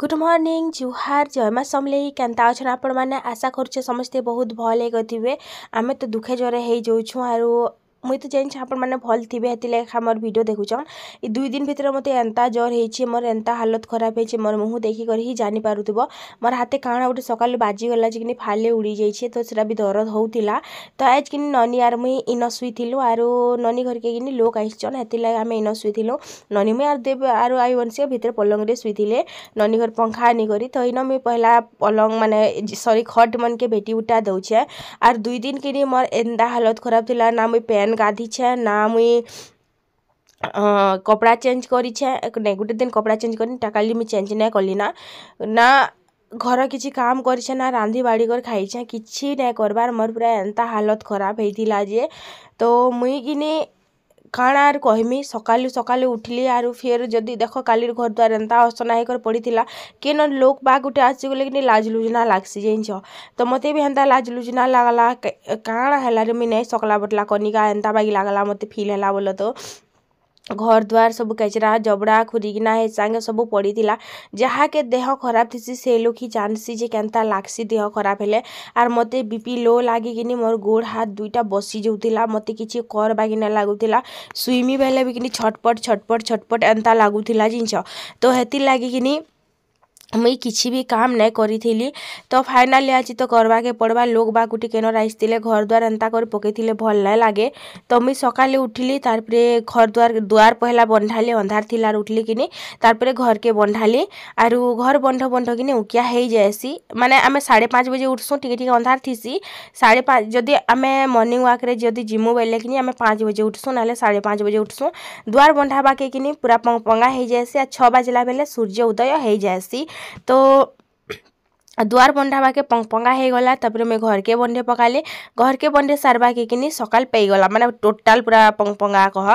good morning জুহার জয়মা সমলেই কেন্তা অছন আপন মানে আশা করছে সমস্তে বহুত ভল হয়ে গিয়ে আমি তো দুঃখে জ্বরে হয়ে যাচ্ছু আর ମୁଇଁ ତ জানিছি ଆପଣମାନେ ଭଲ୍ ଥିବେ ହେଥିର୍ଲାଗି ଏଖା ମୋର୍ ଭିଡ଼ିଓ ଦେଖୁଛନ୍ ଇ ଦୁଇ ଦିନ୍ ଭିତରେ ମତେ ଏନ୍ତା ଜ୍ୱର୍ ହେଇଛେ ମୋର୍ ଏନ୍ତା ହାଲତ୍ ଖରାପ୍ ହେଇଛେ ମୋର୍ ମୁହଁ ଦେଖିକରି ହିଁ ଜାନିପାରୁଥିବ ମୋର୍ ହାତେ କାଣା ଗୁଟେ ସକାଳୁ ବାଜିଗଲା ଯେ କିନି ଫାଲେ ଉଡ଼ିଯାଇଛେ ତ ସେଟା ବି ଦରଦ୍ ହଉଥିଲା ତ ଆଏଜ୍ କିନି ନନୀ ଆର୍ ମୁଇଁ ଇନ ଶୁଇଥିଲୁ ଆରୁ ନନୀ ଘର୍କେ କିନି ଲୋକ୍ ଆସିଛନ୍ ହେଥିର୍ଲାଗି ଆମେ ଇନ ଶୁଇଥିଲୁ ନନୀ ମୁଇଁ ଆର୍ ଦେବ ଆରୁ ଆଇ ବନ୍ସି ଭିତରେ ପଲଙ୍ଗ୍ରେ ଶୁଇଥିଲେ ନନୀ ଘର୍ ପଙ୍ଖା ଆନିକରି ତ ଇନ ମୁଇଁ ପହେଲା ପଲଙ୍ଗ୍ ମାନେ ସରି ଖଟ୍ ମନ୍କେ ଭେଟି ଉଟା ଦଉଛେ ଆର୍ ଦୁଇ ଦିନ୍ କିନି ମୋର୍ ଏନ୍ତା ହାଲତ୍ ଖରାପ ଥିଲା ନା ମୁଇଁ ପେନ୍ ଗାଧିଛେଁ ନା ମୁଇଁ କପଡ଼ା ଚେଞ୍ଜ୍ କରିଛେଁ ନାଇଁ ଗୁଟେ ଦିନ୍ କପଡ଼ା ଚେଞ୍ଜ୍ କରିନି ତା କାଲି ମୁଇଁ ଚେଞ୍ଜ୍ ନାଇଁ କଲି ନା ନା ଘର କିଛି କାମ୍ କରିଛେଁ ନା ରାନ୍ଧି ବାଢ଼ି କରି ଖାଇଛେଁ କିଛି ନାଇଁ କର୍ବାର୍ ମୋର୍ ପୁରା ଏନ୍ତା ହାଲତ୍ ଖରାପ୍ ହେଇଥିଲା ଯେ ତ ମୁଇଁ କିନି କାଣା ଆର୍ କହେମି ସକାଲୁ ସକାଲୁ ଉଠ୍ଲି ଆରୁ ଫେର୍ ଯଦି ଦେଖ କାଲିର୍ ଘର୍ ଦ୍ୱାର୍ ଏନ୍ତା ଅସନା ହେଇକରି ପଡ଼ିଥିଲା କେନ ଲୋକ୍ ବାକ୍ ଗୁଟେ ଆସିଛି ବୋଲିକିନି ଲାଜ୍ ଲୁଜ୍ନା ଲାଗ୍ସି ଜାନିଛ ତ ମତେ ବି ହେନ୍ତା ଲାଜ୍ ଲୁଜ୍ନା ଲାଗ୍ଲା କାଣା ହେଲାରେ ମୁଇଁ ନାଇଁ ସକ୍ଲା ବଟ୍ଲା କନିକା ଏନ୍ତା ବାଗି ଲାଗ୍ଲା ମତେ ଫିଲ୍ ହେଲା ବୋଲ ତ ଘର୍ ଦ୍ୱାର୍ ସବୁ କେଚ୍ଡ଼ା ଜବ୍ଡ଼ା ଖୁରିଗିନା ହେ ସାଙ୍ଗେ ସବୁ ପଡ଼ିଥିଲା ଯାହାକେ ଦେହ ଖରାପ୍ ଥିସି ସେ ଲୋକ୍ ହିଁ ଜାନ୍ସି ଯେ କେନ୍ତା ଲାଗ୍ସି ଦେହ ଖରାପ୍ ହେଲେ ଆର୍ ମୋତେ ବି ପି ଲୋ ଲାଗିକିନି ମୋର୍ ଗୋଡ଼୍ ହାତ୍ ଦୁଇଟା ବସି ଯାଉଥିଲା ମୋତେ କିଛି କର୍ବାକେ ନାଇଁ ଲାଗୁଥିଲା ସୁଇମି ବେଲେ ବି କିନି ଛଟ୍ପଟ୍ ଛଟ୍ପଟ୍ ଛଟ୍ପଟ୍ ଏନ୍ତା ଲାଗୁଥିଲା ଜିନିଷ ତ ହେଥିର୍ ଲାଗିକିନି ମୁଇଁ କିଛି ବି କାମ୍ ନାଇଁ କରିଥିଲି ତ ଫାଇନାଲି ଆଜି ତ କର୍ବାକେ ପଡ଼୍ବା ଲୋକ୍ ବାକ୍ ଗୁଟେ କେନ ଆସିଥିଲେ ଘର୍ ଦ୍ୱାର ଏନ୍ତା କରି ପକେଇଥିଲେ ଭଲ୍ ନାଇଁ ଲାଗେ ତ ମୁଇଁ ସକାଲେ ଉଠିଲି ତାର୍ପରେ ଘର୍ ଦ୍ୱାର ଦ୍ୱାର ପହେଲା ବନ୍ଧାଲି ଅନ୍ଧାର୍ ଥିଲା ଆର୍ ଉଠିଲି କିନି ତାର୍ପରେ ଘର୍କେ ବନ୍ଧାଲି ଆରୁ ଘର୍ ବନ୍ଧ ବନ୍ଧ କିନି ଉକିଆ ହେଇଯାଏସି ମାନେ ଆମେ ସାଢ଼େ ପାଞ୍ଚ ବଜେ ଉଠ୍ସୁଁ ଟିକେ ଟିକେ ଅନ୍ଧାର୍ ଥିସି ସାଢ଼େ ପାଞ୍ଚ ଯଦି ଆମେ ମର୍ଣ୍ଣିଂ ୱାକ୍ରେ ଯଦି ଯିମୁ ବେଲେ କିନି ଆମେ ପାଞ୍ଚ ବଜେ ଉଠ୍ସୁଁ ନହେଲେ ସାଢ଼େ ପାଞ୍ଚ ବଜେ ଉଠ୍ସୁଁ ଦ୍ୱାର ବନ୍ଧାବାକେ କିନି ପୁରା ପଙ୍ଗା ହେଇଯାଏସି ଆର୍ ଛଅ ବାଜିଲା ବେଲେ ସୂର୍ଯ୍ୟ ଉଦୟ ହେଇଯାଏସି ତ ଦୁଆର୍ ବନ୍ଧାବାକେ ପଙ୍ଗ୍ପଙ୍ଗା ହେଇଗଲା ତା'ପରେ ମୁଇଁ ଘର୍କେ ବନ୍ଧେ ପକାଲେ ଘର୍କେ ବନ୍ଧେ ସାର୍ବାକେ କିନି ସକାଲ୍ ପେଇଗଲା ମାନେ ଟୋଟାଲ୍ ପୁରା ପଙ୍ଗ୍ପଙ୍ଗା କହ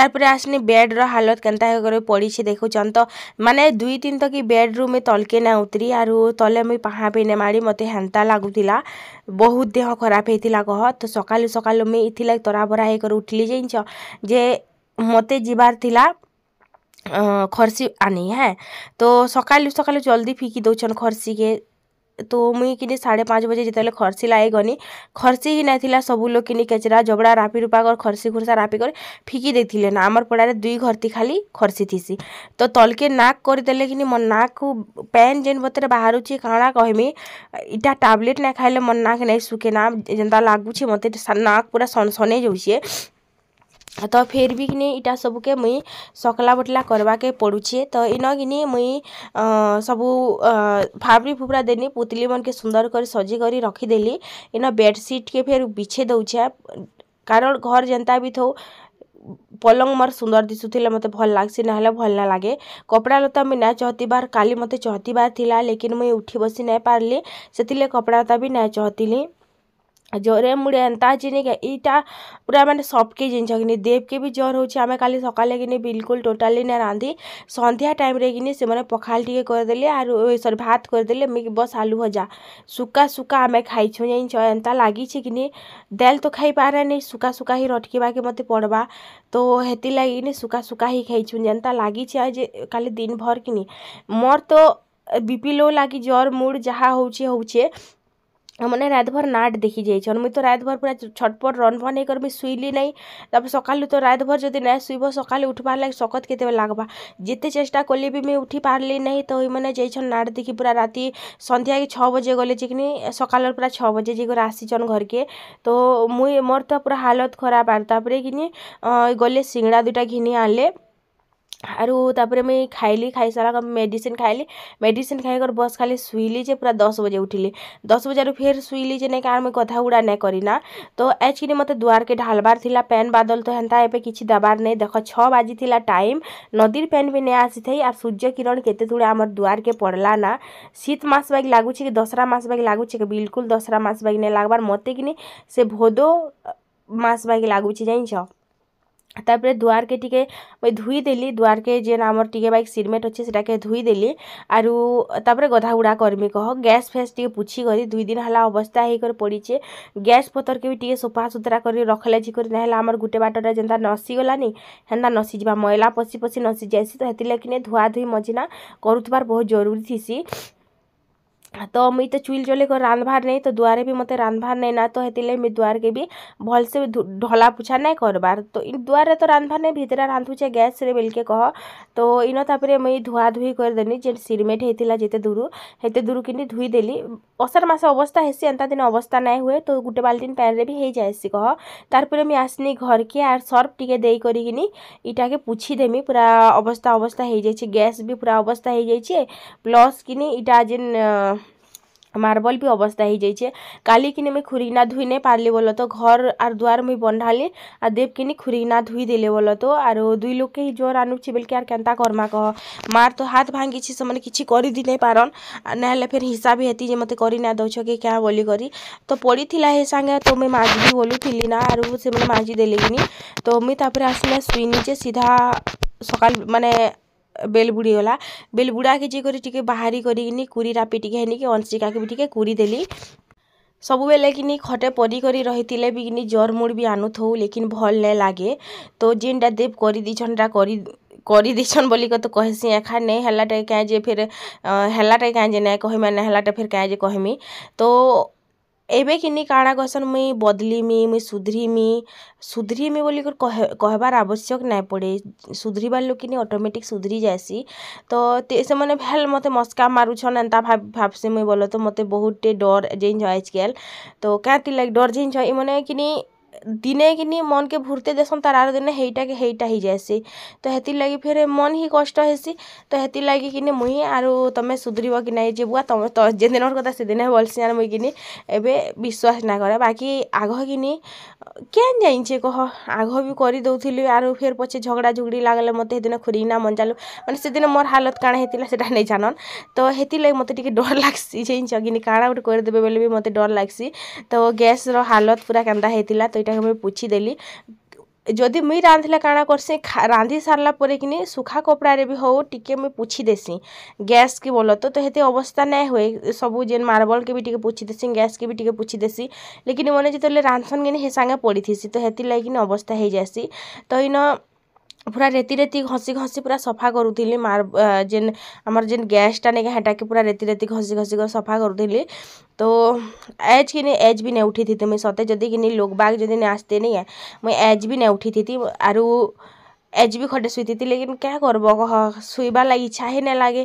ତା'ପରେ ଆସିନି ବେଡ଼୍ର ହାଲତ୍ କେନ୍ତା ହେଇକରି ପଡ଼ିଛେ ଦେଖୁଛନ୍ ତ ମାନେ ଦୁଇ ତିନ୍ ତ କି ବେଡ଼୍ରୁ ମୁଇଁ ତଲ୍କେ ନାଇଁ ଉତ୍ରି ଆରୁ ତଲେ ମୁଇଁ ପାହା ବି ନାଇଁ ମାଡ଼ି ମତେ ହେନ୍ତା ଲାଗୁଥିଲା ବହୁତ୍ ଦେହ ଖରାପ୍ ହେଇଥିଲା କହ ତ ସକାଲୁ ସକାଲୁ ମୁଇଁ ଇଥିଲାଗି ତରାବରା ହେଇକରି ଉଠ୍ଲି ଜାନିଛ ଯେ ମତେ ଯିବାର୍ ଥିଲା ଖର୍ସି ଆନି ହେଁ ତ ସକାଲୁ ସକାଲୁ ଜଲ୍ଦି ଫିକି ଦଉଛନ୍ ଖର୍ସିକେ ତ ମୁଇଁ କିନି ସାଢ଼େ ପାଞ୍ଚ୍ ବଜେ ଯେତେବେଲେ ଖର୍ସି ଲାଗି ଗନି ଖର୍ସି ହିଁ ନାଇଁ ଥିଲା ସବୁ ଲୋକ୍ କିନି କେଚ୍ରା ଜବ୍ଡ଼ା ରାପି ରୁପା କରି ଖର୍ସି ଖୁର୍ସା ରାପି କରି ଫିକି ଦେଇଥିଲେ ନା ଆମର୍ ପଡ଼ାରେ ଦୁଇ ଘର୍ତି ଖାଲି ଖର୍ସି ଥିସି ତ ତଲ୍କେ ନାକ୍ କରିଦେଲେ କିନି ମୋର୍ ନାକ୍କୁ ପେନ୍ ଯେନ୍ ବତେରେ ବାହାରୁଛେ କାଣା କହେମି ଇଟା ଟାବ୍ଲେଟ୍ ନାଇଁ ଖାଇଲେ ମୋର୍ ନାକ୍ ନାଇଁ ଶୁଖେନା ଯେନ୍ତା ଲାଗୁଛେ ମତେ ନାକ୍ ପୁରା ସନ୍ସନେଇ ଯାଉଛେ ତ ଫେର୍ ବି କିନି ଇଟା ସବୁକେ ମୁଇଁ ସକ୍ଲା ବଟ୍ଲା କର୍ବାକେ ପଡ଼ୁଛେ ତ ଇନ କିନି ମୁଇଁ ସବୁ ଫାବ୍ରି ଫୁବ୍ରା ଦେନି ପୁତ୍ଲି ମନ୍କେ ସୁନ୍ଦର୍ କରି ସଜେଇକରି ରଖିଦେଲି ଇନ ବେଡ଼୍ସିଟ୍କେ ଫେର୍ ବିଛେଇ ଦଉଛେ କାରଣ୍ ଘର୍ ଯେନ୍ତା ବି ଥାଉ ପଲଙ୍ଗ୍ ମୋର୍ ସୁନ୍ଦର୍ ଦିଶୁଥିଲେ ମତେ ଭଲ୍ ଲାଗ୍ସି ନାହେଲେ ଭଲ୍ ନାଇଁ ଲାଗେ କପ୍ଡ଼ା ଲତା ମୁଇଁ ନାଇଁ ଚହତିବାର୍ କାଲି ମତେ ଚହତିବାର୍ ଥିଲା ଲେକିନ୍ ମୁଇଁ ଉଠି ବସି ନାଇଁ ପାର୍ଲି ସେଥିର୍ଲାଗି କପ୍ଡ଼ା ଲତା ବି ନାଇଁ ଚହତିଲି ଜ୍ୱରରେ ମୁଡ଼େ ଏନ୍ତା ଅଛି ନାଇଁ କାଏଁ ଇଟା ପୁରା ମାନେ ସବ୍କେ ଜିନିଷ କିନି ଦେବ୍କେ ବି ଜ୍ୱର୍ ହଉଛେ ଆମେ କାଲି ସକାଲେ କିନି ବିଲ୍କୁଲ୍ ଟୋଟାଲି ନାଇଁ ରାନ୍ଧି ସନ୍ଧ୍ୟା ଟାଇମ୍ରେ କିନି ସେମାନେ ପଖାଲ୍ ଟିକେ କରିଦେଲେ ଆରୁ ସରି ଭାତ୍ କରିଦେଲେ ମୁଇଁ ବସ୍ ଆଲୁ ଭଜା ଶୁକା ଶୁକା ଆମେ ଖାଇଛୁଁ ଜାନିଛ ଏନ୍ତା ଲାଗିଛେ କିନି ଦାଏଲ୍ ତ ଖାଇପାରେନି ଶୁକା ଶୁକା ହିଁ ରଟ୍କିବାକେ ମତେ ପଡ଼୍ବା ତ ହେଥିର୍ଲାଗି କିନି ଶୁକା ଶୁକା ହିଁ ଖାଇଛୁଁ ଯେନ୍ତା ଲାଗିଛେ ଆଜି ଯେ କାଲି ଦିନ୍ଭର୍ କିନି ମୋର୍ ତ ବି ପି ଲୋ ଲାଗି ଜ୍ୱର୍ ମୁଡ଼୍ ଯାହା ହଉଛେ ହଉଛେ ମାନେ ରାତଭର୍ ନାଟ୍ ଦେଖି ଯାଇଛନ୍ ମୁଇଁ ତ ରାତଭର୍ ପୁରା ଛଟ୍ପଟ୍ ରନ୍ବନ୍ ହେଇକରି ମୁଇଁ ଶୁଇଲି ନାଇଁ ତା'ପରେ ସକାଲୁ ତ ରାତଭର୍ ଯଦି ନାଇଁ ଶୁଇବ ସକାଲୁ ଉଠ୍ବାର୍ ଲାଗି ସକତ୍ କେତେବେଲେ ଲାଗ୍ବା ଯେତେ ଚେଷ୍ଟା କଲେ ବି ମୁଇଁ ଉଠି ପାର୍ଲି ନାଇଁ ତ ଇମାନେ ଯାଇଛନ୍ ନାଟ୍ ଦେଖି ପୁରା ରାତି ସନ୍ଧ୍ୟାକେ ଛଅ ବଜେ ଗଲେ ଚିକିନି ସକାଲର୍ ପୁରା ଛଅ ବଜେ ଯାଇକରି ଆସିଛନ୍ ଘର୍କେ ତ ମୁଇଁ ମୋର୍ ତ ପୁରା ହାଲତ୍ ଖରାପ୍ ଆର୍ ତା'ପରେ କିନି ଗଲେ ସିଙ୍ଗ୍ଡ଼ା ଦୁଇଟା ଘିନି ଆନ୍ଲେ ଆରୁ ତା'ପରେ ମୁଇଁ ଖାଇଲି ଖାଇସାରିଲା ମେଡ଼ିସିନ୍ ଖାଇଲି ମେଡ଼ିସିନ୍ ଖାଇକରି ବସ୍ ଖାଲି ଶୁଇଲି ଯେ ପୁରା ଦଶ୍ ବଜେ ଉଠିଲି ଦଶ୍ ବଜାରୁ ଫେର୍ ଶୁଇଲି ଯେ ନାଇଁ କା'ଣା ମୁଇଁ କଥା ଗୁଡ଼ା ନାଇଁ କରିନା ତ ଆଏଜ୍କିନି ମତେ ଦୁଆର୍କେ ଢାଲ୍ବାର୍ ଥିଲା ପେନ୍ ବାଦଲ୍ ତ ହେନ୍ତା ଏବେ କିଛି ଦେବାର୍ ନାଇଁ ଦେଖ ଛଅ ବାଜିଥିଲା ଟାଇମ୍ ନଦୀର୍ ପେନ୍ ବି ନାଇଁ ଆସିଥାଇ ଆର୍ ସୂର୍ଯ୍ୟ କିରଣ୍ କେତେଥୁଡ଼େ ଆମର୍ ଦୁଆର୍କେ ପଡ଼୍ଲା ନା ଶୀତ୍ ମାସ୍ ବାଗି ଲାଗୁଛେ କି ଦଶ୍ରା ମାସ୍ ବାଗି ଲାଗୁଛେ କି ବିଲ୍କୁଲ୍ ଦଶ୍ରା ମାସ୍ ବାଗି ନାଇଁ ଲାଗ୍ବାର୍ ମତେ କିନି ସେ ଭୋଦୋ ମାସ୍ ବାଗି ଲାଗୁଛେ ଜାନିଛ ତାପରେ ଧୁଆର୍କେ ଟିକେ ମୁଇଁ ଧୁଇ ଦେଲି ଧୁଆର୍କେ ଯେନ୍ ଆମର୍ ଟିକେ ବାଇକ୍ ସିମେଣ୍ଟ୍ ଅଛେ ସେଟାକେ ଧୁଇ ଦେଲି ଆରୁ ତାପରେ ଗଧାଗୁଡ଼ା କର୍ମି କହ ଗ୍ୟାସ୍ ଫ୍ୟାସ୍ ଟିକେ ପୁଛି କରି ଦୁଇ ଦିନ୍ ହେଲା ଅବସ୍ଥା ହେଇକରି ପଡ଼ିଛେ ଗ୍ୟାସ୍ ପତର୍କେ ବି ଟିକେ ସଫା ସୁତୁରା କରି ରଖ୍ଲେ ଯେକରି ନାଇଁ ହେଲେ ଆମର୍ ଗୁଟେ ବାଟରେ ଯେନ୍ତା ନସିଗଲାନି ହେନ୍ତା ନସିଯିବା ମଇଲା ପଶି ପଶି ନସି ଯାଏସି ତ ହେଥିର୍ଲାଗି କିନି ଧୁଆ ଧୁଇ ମଝିନା କରୁଥିବାର୍ ବହୁତ୍ ଜରୁରୀ ଥିସି ତ ମୁଇଁ ତ ଚୁଲି ଜଲେଇ କରି ରାନ୍ଧ୍ବାର୍ ନାଇଁ ତ ଦୁଆରେ ବି ମୋତେ ରାନ୍ଧ୍ବାର୍ ନାଇଁନା ତ ହେଥିର୍ଲାଗି ମୁଇଁ ଦୁଆର୍କେ ବି ଭଲ୍ସେ ଢଲା ପୁଛା ନାଇଁ କର୍ବାର୍ ତ ଇ ଦୁଆରେ ତ ରାନ୍ଧ୍ବାର୍ ନାଇଁ ଭିତ୍ରେ ରାନ୍ଧୁଛେ ଗ୍ୟାସ୍ରେ ବେଲ୍କେ କହ ତ ଇନ ତା'ପରେ ମୁଇଁ ଧୁଆ ଧୁଇ କରିଦେଲି ଯେନ୍ ସିର୍ମେଟ୍ ହେଇଥିଲା ଯେତେ ଦୂରୁ ହେତେ ଦୂରୁ କିନି ଧୁଇଦେଲି ଅଷାଢ଼୍ ମାସ ଅବସ୍ଥା ହେସି ଏନ୍ତା ଦିନ ଅବସ୍ଥା ନାଇଁ ହୁଏ ତ ଗୁଟେ ବାଲ୍ଟିନ୍ ପାଏନ୍ରେ ବି ହେଇଯାଏସି କହ ତାର୍ ପରେ ମୁଇଁ ଆସ୍ନି ଘର୍କେ ଆର୍ ସର୍ଫ ଟିକେ ଦେଇକରି କିନି ଇଟାକେ ପୁଛିଦେମି ପୁରା ଅବସ୍ଥା ଅବସ୍ଥା ହେଇଯାଇଛେ ଗ୍ୟାସ୍ ବି ପୁରା ଅବସ୍ଥା ହେଇଯାଇଛେ ପ୍ଲସ୍ କିନି ଇଟା ଯେନ୍ ମାର୍ବଲ୍ ବି ଅବସ୍ଥା ହେଇଯାଇଛେ କାଲିକିନି ମୁଇଁ ଖୁରିଗିନା ଧୁଇ ନାଇଁ ପାରଲି ବୋଲ ତ ଘର୍ ଆର୍ ଦୁଆର୍ ମୁଇଁ ବନ୍ଧାଲି ଆର୍ ଦେବକିନି ଖୁରିଗିନା ଧୁଇ ଦେଲେ ବୋଲ ତ ଆରୁ ଦୁଇ ଲୋକ୍କେ ହି ଜୋର୍ ଆନୁଛେ ବେଲ୍କେ ଆର୍ କେନ୍ତା କର୍ମା କହ ମାର୍ ତ ହାତ୍ ଭାଙ୍ଗିଛେ ସେମାନେ କିଛି କରି ଦି ନାଇଁ ପାରନ୍ ଆର୍ ନାଇଁ ହେଲେ ଫେର୍ ହିସାବ ବି ହେତି ଯେ ମତେ କରି ନାଇଁ ଦଉଛ କି କାଁ ବୋଲିକରି ତ ପଡ଼ିଥିଲା ହେ ସାଙ୍ଗେ ତ ମୁଇଁ ମାଜିବି ବୋଲୁଥିଲି ନା ଆରୁ ସେମାନେ ମାଜି ଦେଲେ କିନି ତ ମୁଇଁ ତାପରେ ଆସିଲେ ଶୁଇନି ଯେ ସିଧା ସକାଳ ମାନେ ବେଲ୍ ବୁଡ଼ିଗଲା ବେଲ୍ ବୁଡ଼ାକେ ଯେଇକରି ଟିକେ ବାହାରି କରିକିନି କୁରିରାପି ଟିକେ ହେନିକି ଅଂଶିକାକେ ବି ଟିକେ କୁରିଦେଲି ସବୁବେଲେ କିନି ଖଟେ ପରିକରି ରହିଥିଲେ ବି କିନି ଜର୍ ମୁଡ଼୍ ବି ଆନୁଥଉ ଲେକିନ୍ ଭଲ୍ ନାଇଁ ଲାଗେ ତ ଯେନ୍ଟା ଦେବ୍ କରିଦେଇଛନ୍ ହେଟା କରି କରିଦେଇଛନ୍ ବୋଲିକ ତ କହେସି ଏଖା ନେଇ ହେଲାଟା କାଏଁ ଯେ ଫେର୍ ହେଲାଟା କାଏଁ ଯେ ନାଇଁ କହେମି ନାଇଁ ହେଲାଟା ଫେର୍ କାଏଁ ଯେ କହେମି ତ ଏବେକିନି କାଣା କହେସନ୍ ମୁଇଁ ବଦ୍ଲିମି ମୁଇଁ ସୁଧ୍ରିମି ସୁଧ୍ରିମି ବୋଲିକରି କହେବାର୍ ଆବଶ୍ୟକ ନାଇଁ ପଡ଼େ ସୁଧ୍ରିବାର୍ ଲୋକ୍କିନି ଅଟୋମେଟିକ୍ ସୁଧ୍ରି ଯାଏସି ତ ସେମାନେ ଭେଲ୍ ମତେ ମସ୍କା ମାରୁଛନ୍ ଏନ୍ତା ଭାବ୍ସି ମୁଇଁ ବଲ ତ ମତେ ବହୁତ୍ଟେ ଡର୍ ଯେନ୍ ଆଏଜ୍ କାଏଲ୍ ତ କାଏଁଥିର୍ ଲାଗି ଡର୍ ଯେନ୍ ଇମାନେ କିନି ଦିନେ କିନି ମନ୍କେ ଭୁର୍ତେ ଦେସନ୍ ତାର୍ ଆର ଦିନେ ହେଇଟାକେ ହେଇଟା ହେଇଯାଏସି ତ ହେଥିର୍ ଫେର୍ ମନ୍ ହିଁ କଷ୍ଟ ହେସି ତ ହେଥିର୍ ଲାଗି କିନି ମୁଇଁ ଆରୁ ତମେ ସୁଧୁରିବ କି ନାଇଁ ଯେ ବୁଆ ତମେ ତ ଯେନ୍ ଦିନର୍ କଥା ସେଦିନେ ବୋଲ୍ସି ଆର୍ ମୁଇଁ କିନି ଏବେ ବିଶ୍ୱାସ ନା କରେ ବାକି ଆଘ କିନି କେନ୍ ଜାନିଛେ କହ ଆଘ ବି କରିଦଉଥିଲି ଆରୁ ଫେର୍ ପଛେ ଝଗଡ଼ା ଝୁଗୁଡ଼ି ଲାଗ୍ଲେ ମୋତେ ହେଦିନ ଖୁରିନା ମଞ୍ଚାଲୁ ମାନେ ସେଦିନ ମୋର୍ ହାଲତ୍ କାଣା ହେଇଥିଲା ସେଟା ନେଇ ଜାନନ୍ ତ ହେଥିର୍ଲାଗି ମୋତେ ଟିକେ ଡର ଲାଗ୍ସି ଜାନିଛ କିନି କାଣା ଗୋଟେ କରିଦେବେ ବେଲେ ବି ମୋତେ ଡର୍ ଲାଗ୍ସି ତ ଗ୍ୟାସ୍ର ହାଲତ୍ ପୁରା କେନ୍ତା ହେଇଥିଲା ତ ଇଟା ଇଟାକେ ମୁଇଁ ପୁଛିଦେଲି ଯଦି ମୁଇଁ ରାନ୍ଧିଲେ କାଣା କର୍ସିଁ ରାନ୍ଧି ସାର୍ଲା ପରେ କିନି ଶୁଖା କପଡ଼ାରେ ବି ହଉ ଟିକେ ମୁଇଁ ପୁଛି ଦେସିଁ ଗ୍ୟାସ୍ କି ବୋଲ ତ ହେତେ ଅବସ୍ଥା ନାଇଁ ହୁଏ ସବୁ ଯେନ୍ ମାର୍ବଲ୍କେ ବି ଟିକେ ପୁଛି ଦେସିଁ ଗ୍ୟାସ୍କେ ବି ଟିକେ ପୁଛି ଦେସି ଲେକିନ୍ ମନେ ଯେତେବେଲେ ରାନ୍ଧସନ୍ କିନି ହେ ସାଙ୍ଗେ ପଡ଼ିଥିସି ତ ଲାଗି କିନି ଅବସ୍ଥା ହେଇଯାଏସି ତ ଇନ ପୁରା ରେତି ରେତି ଘଷି ଘଷି ପୁରା ସଫା କରୁଥିଲି ଯେନ୍ ଆମର ଯେନ୍ ଗ୍ୟାସ୍ଟା ନେଇକା ହେଟାକେ ପୁରା ରେତି ରେତି ଘଷି ଘଷି କରି ସଫା କରୁଥିଲି ତ ଏଜ୍ କିନି ଏଜ୍ ବି ନେଇ ଉଠିଥିତି ମୁଇଁ ସତେ ଯଦି କିନି ଲୋକ୍ବାକ୍ ଯଦି ନେଇ ଆସିତେ ନେଇ ମୁଇଁ ଏଜ୍ ବି ନେଇ ଉଠିଥିତି ଆରୁ ଏଜ୍ ବି ଖଟେ ଶୁଇଥିତି ଲେକିନ୍ କାଁ କର୍ବ କହ ଶୁଇବାର୍ ଲାଗି ଇଚ୍ଛା ହିଁ ନାଇଁ ଲାଗେ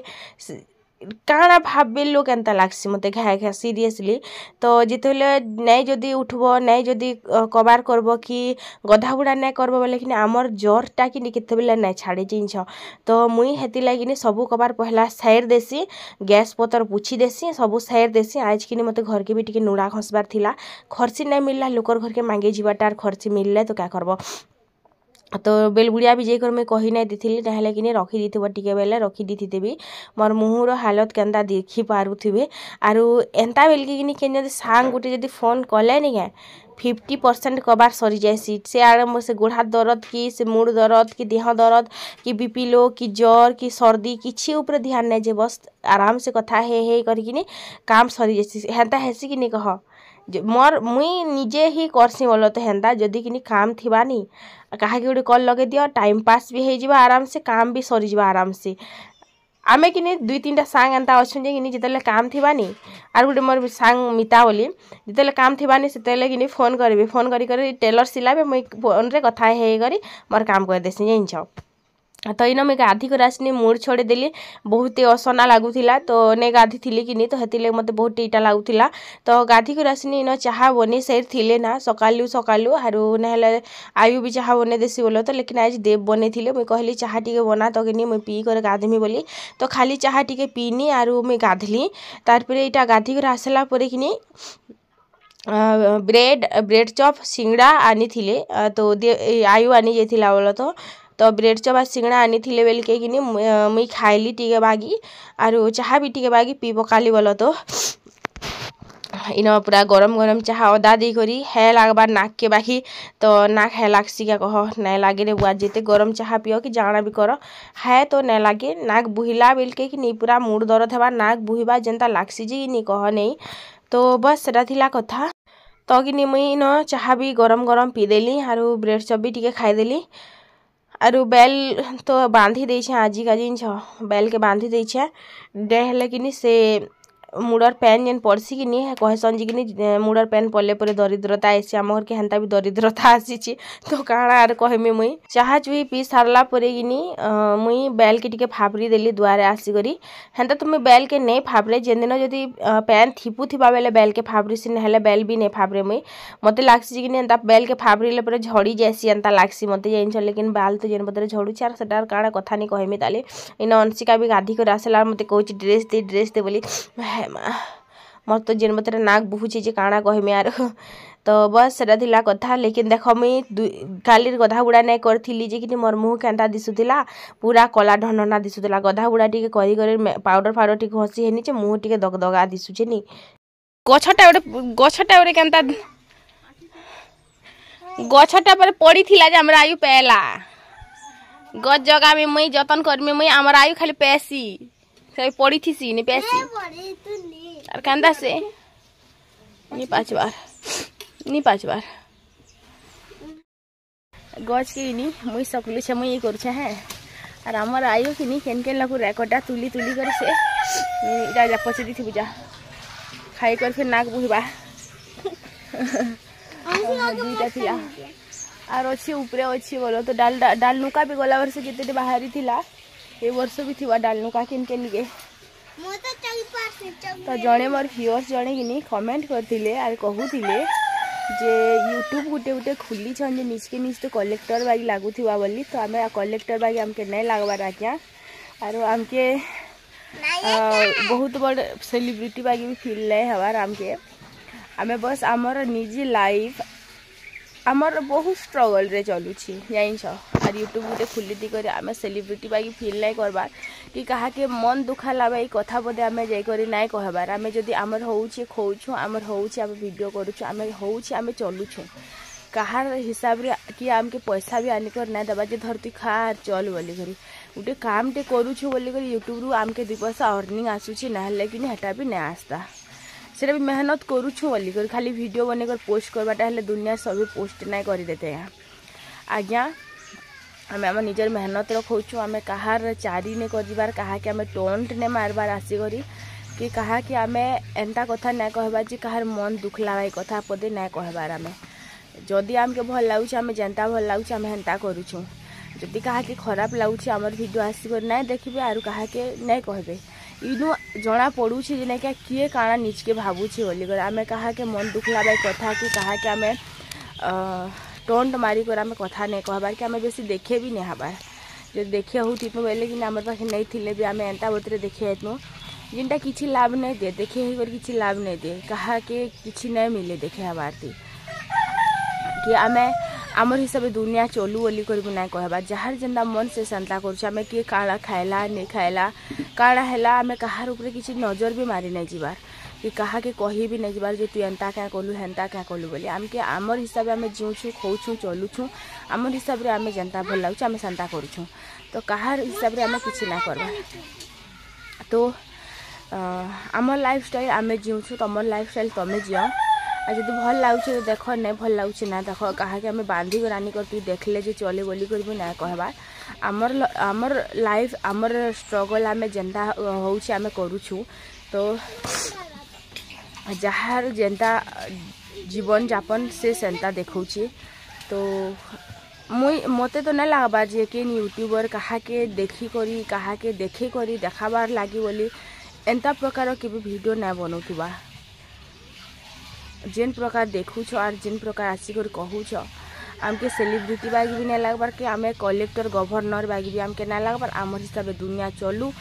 କାଣା ଭାବିଲୁ କେନ୍ତା ଲାଗ୍ସି ମୋତେ ଘାଏ ଘାଏ ସିରିଏସ୍ଲି ତ ଯେତେବେଲେ ନାଇଁ ଯଦି ଉଠ୍ବ ନାଇଁ ଯଦି କବାର୍ କର୍ବ କି ଗଧାବୁଡ଼ା ନାଇଁ କର୍ବ ବୋଲେକିନି ଆମର୍ ଜର୍ଟା କିନି କେତେବେଲେ ନାଇଁ ଛାଡ଼ି ଜିନିଷ ତ ମୁଇଁ ହେଥିଲାଗିନି ସବୁ କବାର୍ ପହେଲା ସାଇର୍ ଦେସି ଗ୍ୟାସ୍ ପତର୍ ପୁଛି ଦେସି ସବୁ ସାଇର୍ ଦେସି ଆଏଜ୍କିନି ମୋତେ ଘର୍କେ ବି ଟିକେ ନୁଡ଼ା ଘସ୍ବାର୍ ଥିଲା ଖର୍ସି ନାଇଁ ମିଲ୍ଲା ଲୋକର୍ ଘର୍କେ ମାଗି ଯିବାର୍ଟା ଆର୍ ଖର୍ସି ମିଲ୍ଲେ ତ କାଁ କର୍ବ ତ ବେଲ୍ଗୁଡ଼ିଆ ବି ଯାଇକରି ମୁଇଁ କହି ନାଇଁ ଦେଇଥିଲି ନାହେଲେ କିନି ରଖିଦେଇଥିବ ଟିକେ ବେଲେ ରଖିଦେଇଥିବି ମୋର୍ ମୁହଁର ହାଲତ୍ କେନ୍ତା ଦେଖିପାରୁଥିବେ ଆରୁ ଏନ୍ତା ବେଲ୍କି କିନି କେନ୍ ଯଦି ସାଙ୍ଗ୍ ଗୁଟେ ଯଦି ଫୋନ୍ କଲେ ନି କେଁ ଫିଫ୍ଟି ପରସେଣ୍ଟ୍ କବାର୍ ସରିଯାଏସି ସିଆଡ଼େ ମୋର୍ ସେ ଗୋଡ଼୍ ହାତ୍ ଦରଦ୍ କି ସେ ମୁଡ଼୍ ଦରଦ୍ କି ଦେହ ଦରଦ୍ କି ବି ପି ଲୋ କି ଜର୍ କି ସର୍ଦି କିଛି ଉପ୍ରେ ଧ୍ୟାନ୍ ନାଇଁ ଯେ ବସ୍ ଆରାମ୍ସେ କଥା ହେଇ ହେଇ କରିକିନି କାମ୍ ସରିଯାଏସି ହେନ୍ତା ହେସି କି ନି କହ ମୋର ମୁଇଁ ନିଜେ ହିଁ କର୍ସି ବୋଲ ତ ହେନ୍ତା ଯଦି କିନି କାମ୍ ଥିବାନି କାହାକି ଗୋଟେ କଲ୍ ଲଗେଇ ଦିଅ ଟାଇମ୍ ପାସ୍ ବି ହେଇଯିବା ଆରାମ୍ସେ କାମ୍ ବି ସରିଯିବା ଆରାମ୍ସେ ଆମେ କିନି ଦୁଇ ତିନିଟା ସାଙ୍ଗ ଏନ୍ତା ଅଛନ୍ ଯେ କିନି ଯେତେବେଳେ କାମ୍ ଥିବାନି ଆର୍ ଗୋଟେ ମୋର ସାଙ୍ଗ ମିତା ବୋଲି ଯେତେବେଳେ କାମ୍ ଥିବାନି ସେତେବେଳେ କିନି ଫୋନ୍ କରିବି ଫୋନ୍ କରି କରି ଟେଲର୍ ସିଲାବେ ମୁଇଁ ଫୋନ୍ରେ କଥା ହେଇକରି ମୋର କାମ୍ କରିଦେସି ଜାଣିଛ ତ ଇନ ମୁଇଁ ଗାଧିକରି ଆସିନି ମୁଡ଼୍ ଛଡ଼େଇଦେଲି ବହୁତ୍ ଅସନା ଲାଗୁଥିଲା ତ ନେଇ ଗାଧିଥିଲି କିନି ତ ହେଥିର୍ଲାଗି ମତେ ବହୁତ୍ ଇଟା ଲାଗୁଥିଲା ତ ଗାଧିକରି ଆସିନି ଇନ ଚାହା ବନେଇ ସାରିଥିଲେ ନା ସକାଲୁ ସକାଲୁ ଆରୁ ନାହେଲେ ଆୟୁ ବି ଚାହା ବନେଇ ଦେସି ବୋଲ ତ ଲେକିନ୍ ଆଜି ଦେବ୍ ବନେଇଥିଲେ ମୁଇଁ କହିଲି ଚାହା ଟିକେ ବନା ତ କିନି ମୁଇଁ ପିଇକରି ଗାଧ୍ମି ବୋଲି ତ ଖାଲି ଚାହା ଟିକେ ପିଇନି ଆରୁ ମୁଇଁ ଗାଧ୍ଲି ତାର୍ ପରେ ଇଟା ଗାଧିକରି ଆସିଲା ପରେ କିନି ବ୍ରେଡ଼ ବ୍ରେଡ଼ ଚପ୍ ସିଙ୍ଗଡ଼ା ଆନିଥିଲେ ତ ଆୟୁ ଆନି ଯାଇଥିଲା ବୋଲ ତ तो ब्रेड चप आ सिंगड़ा आनी थी बेल के कि मुई खाइली टी बागी आर चाह भी टी बागी पी पका बोल तो इन पूरा गरम गरम चाह अदा दे हे लगवार नाक के बाकी तो नाक है लगसी क्या कह ना लगे रे बुआ जिते गरम चाह पियो कि जाना भी कर हे तो ना लगे नाक बुहला बेल के कि नहीं पूरा मुड़ दरद हे नाक बुहबा जेनता लगसी जी नहीं कह नहीं तो बस से कथा तो कि मुई इन चाह भी गरम गरम पीदेली आरु ब्रेड चप भी टी खाईदेली आरु बेल तो बांधी दे छै आजी काजी ने छो बैल के बांधी दे छै देह लगिन से ମୁଡ଼ର୍ ପେନ୍ ଯେନ୍ ପଡ଼୍ସି କହେସନ୍ ଯେ କିନି ମୁଡ଼ର୍ ପେନ୍ ପଡ଼୍ଲେ ପରେ ଦରିଦ୍ରତା ଆଏସି ଆମ ଘର୍କେ ହେନ୍ତା ବି ଦରିଦ୍ରତା ଆସିଛି ତ କାଣା ଆର୍ କହେମି ମୁଇଁ ଚାହା ଚୁହି ପିଇ ସାର୍ଲା ପରେ କିନି ମୁଇଁ ବେଲ୍କେ ଟିକେ ଫାବ୍ରି ଦେଲି ଦୁଆରେ ଆସିକରି ହେନ୍ତା ତ ମୁଇଁ ବେଲ୍କେ ନେଇ ଫାବ୍ରେ ଯେନ୍ ଦିନ ଯଦି ପେନ୍ ଥିପୁଥିବା ବେଲେ ବେଲ୍କେ ଫାବ୍ରିସି ହେଲେ ବେଲ୍ ବି ନେଇ ଫାବ୍ରେ ମୁଇଁ ମତେ ଲାଗ୍ସି ଯେ କିନି ଏନ୍ତା ବେଲ୍କେ ଫାବ୍ରିଲେ ପରେ ଝଡ଼ି ଯାଏସି ଏନ୍ତା ଲାଗ୍ସି ମତେ ଜାନିଛ ଲେକିନ୍ ବାଲ୍ ତ ଯେନ୍ ପତ୍ର ଝଡ଼ୁଛେ ଆର୍ ସେଟା ଆର୍ କାଣା କଥା ନି କହେମି ତାଲେ ଇନ ଅଂଶିକା ବି ଗାଧିକରି ଆସିଲା ମତେ କହୁଛି ଡ୍ରେସ୍ ଦେ ଡ୍ରେସ୍ ଦେ ବୋଲି ହେ ମା ମୋର ତ ଯେନ୍ ମତରେ ନାକ୍ ବହୁଛେ ଯେ କାଣା କହେମି ଆରୁ ତ ବସ୍ ସେଟା ଥିଲା କଥା ଲେକିନ୍ ଦେଖ ମୁଇଁ କାଲିର୍ ଗଧାବୁଡ଼ା ନାଇଁ କରିଥିଲି ଯେ କିନି ମୋର୍ ମୁହଁ କେନ୍ତା ଦିଶୁଥିଲା ପୁରା କଲା ଢନଢନା ଦିଶୁଥିଲା ଗଧାବୁଡ଼ା ଟିକେ କରି କରି ପାଉଡ଼ର୍ ଫାଉଡ଼ର୍ ଟିକେ ଘଷି ହେଇନି ଯେ ମୁହଁ ଟିକେ ଦଗଦଗା ଦିଶୁଛେ ନି ଗଛଟା ଗୋଟେ ଗଛଟା ଗୋଟେ କେନ୍ତା ଗଛଟା ପରେ ପଡ଼ିଥିଲା ଯେ ଆମର ଆୟୁ ପେଲା ଗଛ ଜଗାମି ମୁଇଁ ଯତନ କରମି ମୁଇଁ ଆମର ଆୟୁ ଖାଲି ପେସି सब पड़ी थी सी ने पैसी और कंधा से नहीं पांच बार नहीं पांच बार गज के नी मुई सकलु छे मुई ये करूछे है আর আমার আইও কিনি কেন কেন লাগু রেকর্ডটা তুলি তুলি করে সে যা পচে দিছি বুঝা খাই করে ফের নাক বুহিবা দুইটা থিলা আর অছি উপরে অছি বলো তো ডাল ডাল নুকা বি গলা বর্ষ যেতে বাহারি থিলা એ વર્ષો બી થવા ડાલનું કાકીન કે લીએ ତ ଜଣେ ମୋର ଭିଓର୍ସ ଜଣେ କିନି କମେଣ୍ଟ କରିଥିଲେ ଆର୍ କହୁଥିଲେ ଯେ ୟୁଟ୍ୟୁବ୍ ଗୋଟେ ଗୋଟେ ଖୋଲିଛନ୍ ଯେ ନିଜକେ ନିଜ ତ କଲେକ୍ଟର ବାଗି ଲାଗୁଥିବା ବୋଲି ତ ଆମେ କଲେକ୍ଟର ବାଗି ଆମକେ ନାଇଁ ଲାଗ୍ବାର ଆଜ୍ଞା ଆରୁ ଆମକେ ବହୁତ ବଡ଼ ସେଲିବ୍ରିଟି ବାଗି ବି ଫିଲ୍ ନାଇଁ ହେବାର ଆମକେ ଆମେ ବସ୍ ଆମର ନିଜେ ଲାଇଫ୍ ଆମର ବହୁତ ଷ୍ଟ୍ରଗଲ୍ରେ ଚଲୁଛି ଜାଣିଛ ଆର୍ ୟୁଟ୍ୟୁବ୍ ଗୋଟେ ଖୋଲି ଦେଇକରି ଆମେ ସେଲିବ୍ରିଟି ପାଇକି ଫିଲ୍ ନାଇଁ କର୍ବାର୍ କି କାହାକେ ମନ୍ ଦୁଃଖା ଲାଗ୍ବା ଏଇ କଥା ବୋଧେ ଆମେ ଯାଇକରି ନାଇଁ କହେବାର୍ ଆମେ ଯଦି ଆମର ହଉଛି ଖୋଉଛୁ ଆମର ହଉଛି ଆମେ ଭିଡ଼ିଓ କରୁଛୁ ଆମେ ହଉଛି ଆମେ ଚଲୁଛୁ କାହାର ହିସାବରେ କି ଆମକେ ପଇସା ବି ଆନିକରି ନାଇଁ ଦେବା ଯେ ଧର ତୁ ଚଲ୍ ବୋଲିକରି ଗୋଟେ କାମ୍ଟେ କରୁଛୁ ବୋଲିକରି ୟୁଟ୍ୟୁବ୍ରୁ ଆମକେ ଦୁଇ ପଇସା ଅର୍ନିଂ ଆସୁଛି ନାହେଲେ କିନି ହେଟା ବି ନାଇଁ ଆସ୍ତା सीटा भी मेहनत करुचु बोलिक खाली भिड बनकर पोस्ट करवाटा हेल्ले दुनिया सब पोस्ट ना करदेते हैं आज्ञा आम आम निजर मेहनत रखु आम कहार चारि ने कर टंट ने मारबार आसिकर कि कहा कि आम एंता कथा ना कहबार जी कहार मन दुखला भाई कथा पदे ना कहबार आम जदि के भल लगुच आम जेन्ता भल लगुच आम एंता करुचु जदि कहा खराब लगुच आमर भिड आसिक ना आर कहा के कहे इनु जना पड़ू जेनेक किए काण निज के भावुचे बोलकर आम कहा मन दुख दुखला कथा कि क्या कि आम टोट मारिकर आम कथ नहीं कहबार कि आम बेस देखे भी नहीं हबार जो देखे हूँ तो बोले कि आम पास नहीं थे भी आम एंता बोतरे देखे जिनटा कि लाभ नहीं दिए देखे कि लाभ नहीं दिए क्या कि किसी नहीं मिले देखे हबार कि आम আমার হিসাবে দুনিয়া চলু বলি করিব না কহবা যাহার যেটা মন সে সেন্তা করছে আমি কিয়ে কাণা খাইলা নে খাইলা কাণা হেলা আমি কাহার উপরে কিছু নজর বি মারি না যাবার କି କାହାକେ କହିବି ନାଇଁ ଯିବାର ଯେ ତୁ ଏନ୍ତା କାଁ କଲୁ ହେନ୍ତା କାଁ କଲୁ ବୋଲି ଆମକେ ଆମର ହିସାବରେ ଆମେ ଜିଉଁଛୁ ଖୋଉଛୁ ଚଲୁଛୁ ଆମର ହିସାବରେ ଆମେ ଯେନ୍ତା ଭଲ ଲାଗୁଛୁ ଆମେ ସେନ୍ତା କରୁଛୁ ତ କାହାର ହିସାବରେ ଆମେ କିଛି ନା କରବା ତ ଆମର ଲାଇଫ୍ ଷ୍ଟାଇଲ୍ ଆମେ ଜିଉଁଛୁ ତମର ଲାଇଫ୍ ଷ୍ଟାଇଲ୍ ତମେ ଜିଅ আর যদি ভাল লাগুছে তো দেখ নাই ভাল লাগুছে না দেখ কাহাকে আমি বাঁধিকি রানি করতে দেখলে যে চলে বলি করবি না কহবার আমার আমার লাইফ আমার স্ট্রগল আমি যেটা হচ্ছে আমি করুছু তো যাহার যেটা জীবনযাপন সে সেটা দেখছি তো ମୁଇଁ ମୋତେ ତ ନାଇଁ ଲାଗ୍ବାର୍ ଯେ କେନ୍ ୟୁଟ୍ୟୁବର୍ କାହାକେ ଦେଖିକରି କାହାକେ ଦେଖେଇକରି ଦେଖାବାର୍ ଲାଗି ବୋଲି ଏନ୍ତା ପ୍ରକାର କେବେ ଭିଡ଼ିଓ ନାଇଁ ବନଉଥିବା जेन प्रकार देखु आर जेन प्रकार आसिक कहूछ आमके सेलिब्रिटी बाग भी नहीं लगबार कि आम कलेक्टर गवर्नर बाग भी आमके ना लगबार आमर हिसाब दुनिया चलू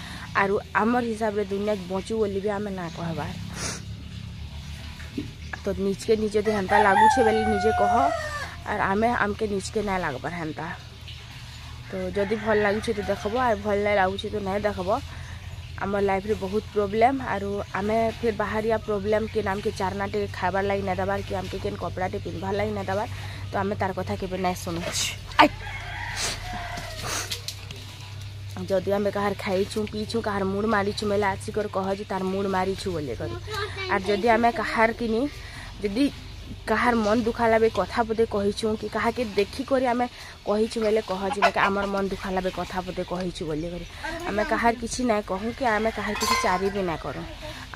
आर आमर हिसाब दुनिया बचू बोली भी आम ना कहबार तो निजके निजे जो हेन्ता लगुचे बोले निजे कह आर आम आमके निजके ना लगबार हेन्ता तो जदि भल लगुचे तो देखब आर भल ना लगुचे तो नहीं देखब আমার লাইফরে বহুত প্রোবলেম আর আমি ফির বাহারিয়া প্রোবলেম কেন আমাকে চারনাটে খাইবার লাগি না দেবার কি আমাকে কেন কপড়াটে পিনবার লাগি না দেবার তো আমি তার কথা কেবে নাই শুনু যদি আমি কাহার খাইছু পিছু কাহার মুড় মারিছু বেলে আসিকর কহ যে তার মুড় মারিছু বলে করি আর যদি আমি কাহার কিনি যদি কাহার মন দুখালা ବି କଥା ବୋଧେ କହିଛୁ କି କାହାକେ ଦେଖିକରି ଆମେ କହିଛୁ ହେଲେ କହ ଯେନ୍ଟାକି ଆମର ମନ ଦୁଖାଲା ବି କଥା ବୋଧେ କହିଛୁ ବୋଲିକରି ଆମେ କାହାର କିଛି ନାଇଁ କହୁଁ କି ଆମେ କାହାର କିଛି ଚାରି ବି ନାଇଁ କରୁ